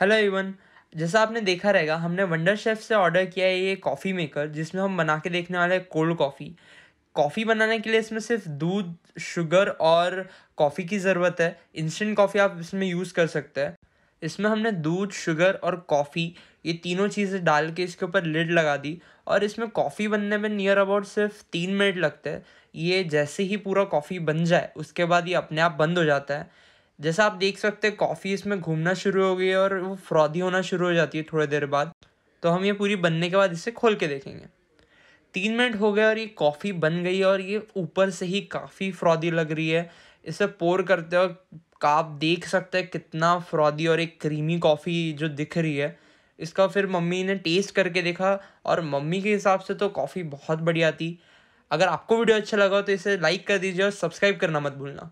hello Avon जैसा आपने देखा रहेगा हमने वंडर शेफ से ऑर्डर किया है ये कॉफ़ी मेकर जिसमें हम बना के देखने वाले हैं कोल्ड कॉफ़ी कॉफ़ी बनाने के लिए इसमें सिर्फ दूध शुगर और कॉफ़ी की ज़रूरत है इंस्टेंट कॉफ़ी आप इसमें यूज़ कर सकते हैं इसमें हमने दूध शुगर और कॉफ़ी ये तीनों चीज़ें डाल के इसके ऊपर लिड लगा दी और इसमें कॉफ़ी बनने में नियर अबाउट सिर्फ तीन मिनट लगते हैं ये जैसे ही पूरा कॉफ़ी बन जाए उसके बाद ये अपने आप बंद हो जाता है जैसा आप देख सकते हैं कॉफ़ी इसमें घूमना शुरू हो गई है और वो फ्रॉदी होना शुरू हो जाती है थोड़ी देर बाद तो हम ये पूरी बनने के बाद इसे खोल के देखेंगे तीन मिनट हो गए और ये कॉफ़ी बन गई है और ये ऊपर से ही काफ़ी फ्रॉदी लग रही है इसे पोर करते वक्त आप देख सकते हैं कितना फ्रॉदी और एक क्रीमी कॉफ़ी जो दिख रही है इसका फिर मम्मी ने टेस्ट करके देखा और मम्मी के हिसाब से तो कॉफ़ी बहुत बढ़िया थी अगर आपको वीडियो अच्छा लगा तो इसे लाइक कर दीजिए और सब्सक्राइब करना मत भूलना